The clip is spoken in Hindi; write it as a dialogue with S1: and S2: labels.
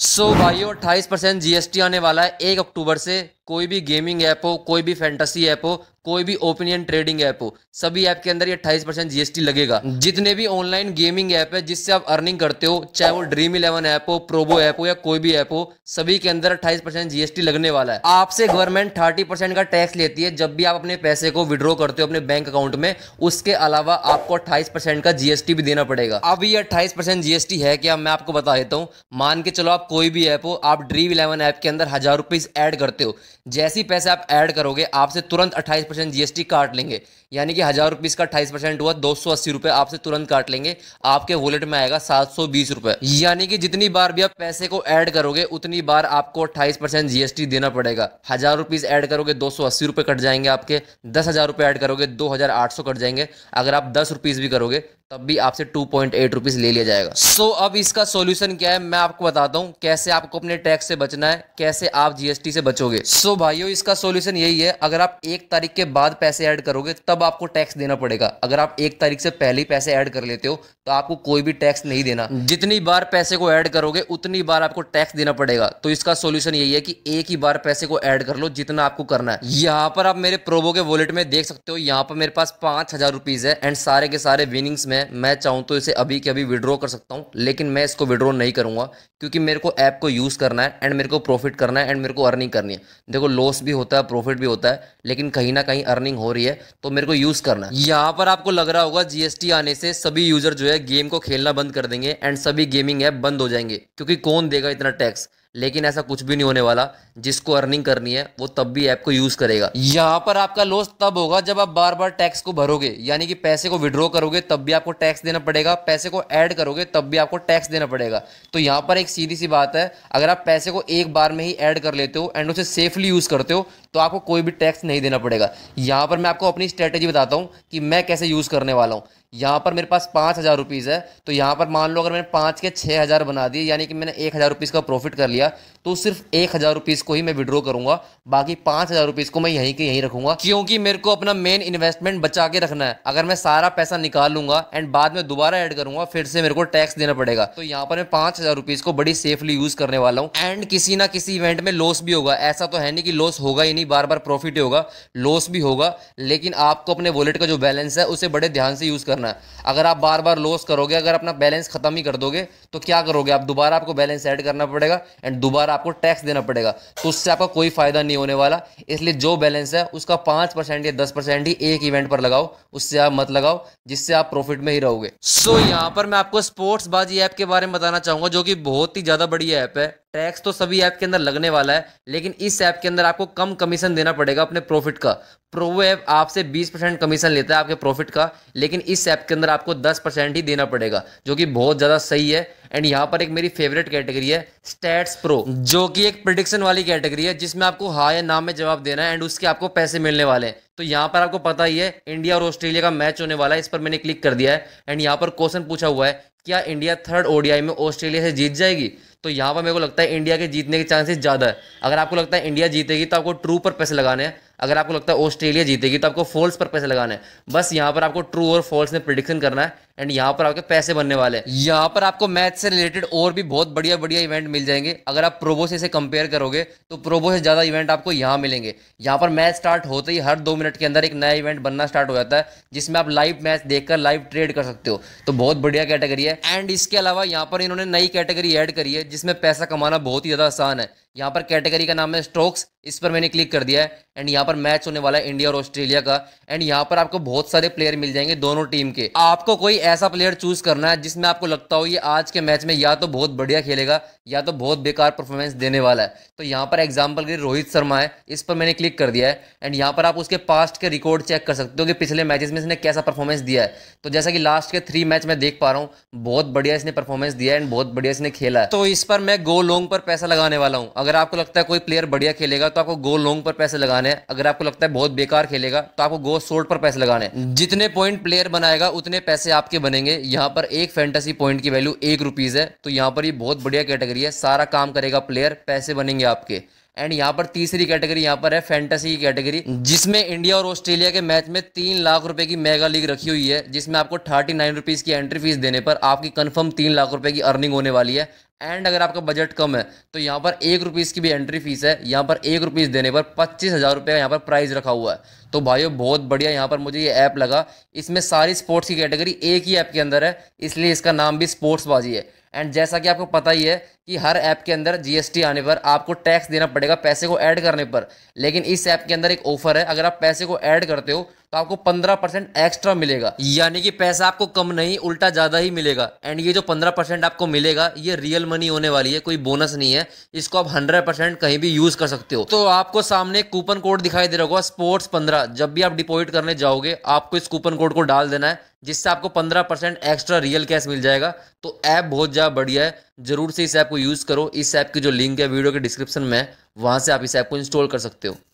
S1: सो so, भाइयों अट्ठाईस परसेंट जी आने वाला है एक अक्टूबर से कोई भी गेमिंग ऐप हो कोई भी फैंटेसी ऐप हो कोई भी ओपिनियन ट्रेडिंग ऐप हो सभी ऐप के अंदर ये 28 परसेंट जीएसटी लगेगा जितने भी ऑनलाइन गेमिंग ऐप है जिससे आप अर्निंग करते हो चाहे वो ड्रीम इलेवन ऐप हो प्रोबो ऐप हो या कोई भी ऐप हो सभी के अंदर 28 परसेंट जीएसटी लगने वाला है आपसे गवर्नमेंट 30 परसेंट का टैक्स लेती है जब भी आप अपने पैसे को विड्रॉ करते हो अपने बैंक अकाउंट में उसके अलावा आपको अट्ठाईस का जीएसटी भी देना पड़ेगा अब ये अट्ठाईस जीएसटी है क्या मैं आपको बता देता हूँ मान के चलो आप कोई भी ऐप हो आप ड्रीम इलेवन ऐप के अंदर हजार रुपीज एड करते हो जैसे ही पैसे आप ऐड करोगे आपसे तुरंत 28 परसेंट जीएसटी काट लेंगे यानी कि हज़ार रुपीज़ का 28 परसेंट हुआ दो सौ अस्सी रुपये आपसे तुरंत काट लेंगे आपके वॉलेट में आएगा सात सौ बीस रुपये यानी कि जितनी बार भी आप पैसे को ऐड करोगे उतनी बार आपको अट्ठाईस परसेंट जीएसटी देना पड़ेगा हज़ार रुपीज़ ऐड करोगे दो सौ अस्सी रुपये कट जाएंगे आपके दस हज़ार रुपये ऐड करोगे दो हज़ार आठ सौ कट जाएंगे अगर आप दस रुपीज़ भी करोगे तब भी आपसे टू पॉइंट एट रुपीज़ ले लिया जाएगा सो so, अब इसका सॉल्यूशन क्या है मैं आपको बताता हूँ कैसे आपको अपने टैक्स से बचना है कैसे आप जीएसटी से बचोगे सो so, भाइयों इसका सॉल्यूशन यही है अगर आप एक तारीख के बाद पैसे ऐड करोगे तब आपको टैक्स देना पड़ेगा अगर आप एक तारीख से पहले ही पैसे ऐड कर लेते हो तो आपको कोई भी टैक्स नहीं देना जितनी बार पैसे को ऐड करोगे उतनी बार आपको टैक्स देना पड़ेगा तो इसका सोल्यूशन यही है कि एक ही बार पैसे को ऐड कर लो जितना आपको करना है यहाँ पर आप मेरे प्रोबो के वॉलेट में देख सकते हो यहाँ पर मेरे पास पांच है एंड सारे के सारे विनिंग्स में हैं मैं चाहूँ तो इसे अभी के अभी विड्रॉ कर सकता हूँ लेकिन मैं इसको विड्रॉ नहीं करूँगा क्योंकि मेरे को ऐप को यूज़ करना है एंड मेरे को प्रॉफिट करना है एंड मेरे को अर्निंग करनी है देखो लॉस भी होता है प्रॉफिट भी होता है लेकिन कहीं ना कहीं अर्निंग हो रही है तो मेरे को यूज़ करना है यहाँ पर आपको लग रहा होगा जी आने से सभी यूज़र जो है गेम को खेलना बंद कर देंगे एंड सभी गेमिंग ऐप बंद हो जाएंगे क्योंकि कौन देगा इतना टैक्स लेकिन ऐसा कुछ भी नहीं होने वाला जिसको अर्निंग करनी है वो तब भी ऐप को यूज़ करेगा यहाँ पर आपका लॉस तब होगा जब आप बार बार टैक्स को भरोगे यानी कि पैसे को विड्रॉ करोगे तब भी आपको टैक्स देना पड़ेगा पैसे को ऐड करोगे तब भी आपको टैक्स देना पड़ेगा तो यहाँ पर एक सीधी सी बात है अगर आप पैसे को एक बार में ही ऐड कर लेते हो एंड उसे सेफली यूज़ करते हो तो आपको कोई भी टैक्स नहीं देना पड़ेगा यहाँ पर मैं आपको अपनी स्ट्रेटेजी बताता हूँ कि मैं कैसे यूज़ करने वाला हूँ यहाँ पर मेरे पास पाँच हज़ार रुपीज़ है तो यहाँ पर मान लो अगर मैंने पाँच के छः हज़ार बना दिए यानी कि मैंने एक हज़ार रुपीज़ का प्रॉफिट कर लिया तो सिर्फ एक हज़ार रुपीज़ को ही मैं विड्रॉ करूंगा बाकी पांच हज़ार रुपीज़ को मैं यहीं के यहीं रखूंगा क्योंकि मेरे को अपना मेन इन्वेस्टमेंट बचा के रखना है अगर मैं सारा पैसा निकाल लूंगा एंड बाद में दोबारा ऐड करूंगा फिर से मेरे को टैक्स देना पड़ेगा तो यहाँ पर मैं पांच हज़ार रुपीज़ को बड़ी सेफली यूज़ करने वाला हूँ एंड किसी ना किसी इवेंट में लॉस भी होगा ऐसा तो है नहीं कि लॉस होगा ही नहीं बार बार प्रॉफिट ही होगा लॉस भी होगा लेकिन आपको अपने वॉलेट का जो बैलेंस है उसे बड़े ध्यान से यूज़ करना है अगर आप बार बार लॉस करोगे अगर अपना बैलेंस खत्म ही कर दोगे तो क्या करोगे आप दोबारा आपको बैलेंस ऐड करना पड़ेगा एंड दोबारा आपको टैक्स देना पड़ेगा तो उससे आपका कोई फ़ायदा नहीं होने वाला इसलिए जो बैलेंस है उसका पांच परसेंट या दस परसेंट ही एक इवेंट पर लगाओ उससे आप मत लगाओ जिससे आप प्रॉफिट में ही रहोगे सो so, यहाँ पर मैं आपको स्पोर्ट्स बाजी ऐप के बारे में बताना चाहूंगा जो कि बहुत ही ज़्यादा बढ़िया ऐप है टैक्स तो सभी ऐप के अंदर लगने वाला है लेकिन इस ऐप के अंदर आपको कम कमीशन देना पड़ेगा अपने प्रॉफिट का प्रोवो ऐप आपसे 20 परसेंट कमीशन लेता है आपके प्रॉफिट का लेकिन इस ऐप के अंदर आपको 10 परसेंट ही देना पड़ेगा जो कि बहुत ज़्यादा सही है एंड यहाँ पर एक मेरी फेवरेट कैटेगरी है स्टैट्स प्रो जो कि एक प्रडिक्शन वाली कैटेगरी है जिसमें आपको हाई या में जवाब देना है एंड उसके आपको पैसे मिलने वाले हैं तो यहाँ पर आपको पता ही है इंडिया और ऑस्ट्रेलिया का मैच होने वाला है इस पर मैंने क्लिक कर दिया है एंड यहाँ पर क्वेश्चन पूछा हुआ है क्या इंडिया थर्ड ओडीआई में ऑस्ट्रेलिया से जीत जाएगी तो यहाँ पर मेरे को लगता है इंडिया के जीतने के चांसेस ज़्यादा है अगर आपको लगता है इंडिया जीतेगी तो आपको ट्रू पर पैसे लगाने हैं अगर आपको लगता है ऑस्ट्रेलिया जीतेगी तो आपको फॉल्स पर पैसे लगाने हैं बस यहाँ पर आपको ट्रू और फॉल्स में प्रिडिक्शन करना है एंड यहाँ पर आपके पैसे बनने वाले हैं यहाँ पर आपको मैथ से रिलेटेड और भी बहुत बढ़िया बढ़िया इवेंट मिल जाएंगे अगर आप प्रोबो से इसे कंपेयर करोगे तो प्रोबो से ज़्यादा इवेंट आपको यहाँ मिलेंगे यहाँ पर मैच स्टार्ट होते ही हर दो मिनट के अंदर एक नया इवेंट बनना स्टार्ट हो जाता है जिसमें आप लाइव मैच देखकर लाइव ट्रेड कर सकते हो तो बहुत बढ़िया कैटेगरी है एंड इसके अलावा यहाँ पर इन्होंने नई कैटेगरी ऐड करी है जिसमें पैसा कमाना बहुत ही ज़्यादा आसान है यहाँ पर कैटेगरी का नाम है स्ट्रोक्स इस पर मैंने क्लिक कर दिया है एंड यहाँ पर मैच होने वाला है इंडिया और ऑस्ट्रेलिया का एंड यहाँ पर आपको बहुत सारे प्लेयर मिल जाएंगे दोनों टीम के आपको कोई ऐसा प्लेयर चूज़ करना है जिसमें आपको लगता हो ये आज के मैच में या तो बहुत बढ़िया खेलेगा या तो बहुत बेकार परफॉर्मेंस देने वाला है तो यहाँ पर एग्जाम्पल के लिए रोहित शर्मा है इस पर मैंने क्लिक कर दिया है एंड यहाँ पर आप उसके पास्ट के रिकॉर्ड चेक कर सकते हो कि पिछले मैचेस में इसने कैसा परफॉर्मेंस दिया है तो जैसा कि लास्ट के थ्री मैच में देख पा रहा हूँ बहुत बढ़िया इसने परफॉर्मेंस दिया है एंड बहुत बढ़िया इसने खेला है तो इस पर मैं गो लॉन्ग पर पैसा लगाने वाला हूँ अगर आपको लगता है कोई प्लेयर बढ़िया खेलेगा तो आपको गो लॉन्ग पर पैसे लगाने हैं अगर आपको लगता है बहुत बेकार खेलेगा तो आपको गो शोर्ट पर पैसे लगाने जितने पॉइंट प्लेयर बनाएगा उतने पैसे आपके के बनेंगे यहाँ पर एक फैंटेसी पॉइंट की वैल्यू एक रुपीज़ है तो यहाँ पर ये बहुत बढ़िया कैटेगरी है सारा काम करेगा प्लेयर पैसे बनेंगे आपके एंड यहाँ पर तीसरी कैटेगरी यहाँ पर है फैंटेसी की कैटेगरी जिसमें इंडिया और ऑस्ट्रेलिया के मैच में तीन लाख रुपए की मेगा लीग रखी हुई है जिसमें आपको थर्टी नाइन रुपीज़ की एंट्री फीस देने पर आपकी कंफर्म तीन लाख रुपए की अर्निंग होने वाली है एंड अगर आपका बजट कम है तो यहाँ पर एक रुपीज़ की भी एंट्री फीस है यहाँ पर एक रुपीज़ देने पर पच्चीस हज़ार रुपये का यहाँ पर प्राइस रखा हुआ है तो भाइयों बहुत बढ़िया यहाँ पर मुझे ये ऐप लगा इसमें सारी स्पोर्ट्स की कैटेगरी एक ही ऐप के अंदर है इसलिए इसका नाम भी स्पोर्ट्स बाजी है एंड जैसा कि आपको पता ही है कि हर ऐप के अंदर जीएसटी आने पर आपको टैक्स देना पड़ेगा पैसे को ऐड करने पर लेकिन इस ऐप के अंदर एक ऑफर है अगर आप पैसे को ऐड करते हो तो आपको पंद्रह परसेंट एक्स्ट्रा मिलेगा यानी कि पैसा आपको कम नहीं उल्टा ज़्यादा ही मिलेगा एंड ये जो पंद्रह परसेंट आपको मिलेगा ये रियल मनी होने वाली है कोई बोनस नहीं है इसको आप हंड्रेड परसेंट कहीं भी यूज़ कर सकते हो तो आपको सामने कूपन कोड दिखाई दे रहा होगा स्पोर्ट्स पंद्रह जब भी आप डिपोजिट करने जाओगे आपको इस कूपन कोड को डाल देना है जिससे आपको 15 परसेंट एक्स्ट्रा रियल कैश मिल जाएगा तो ऐप बहुत ज़्यादा बढ़िया है ज़रूर से इस ऐप को यूज़ करो इस ऐप की जो लिंक है वीडियो के डिस्क्रिप्शन में वहाँ से आप इस ऐप को इंस्टॉल कर सकते हो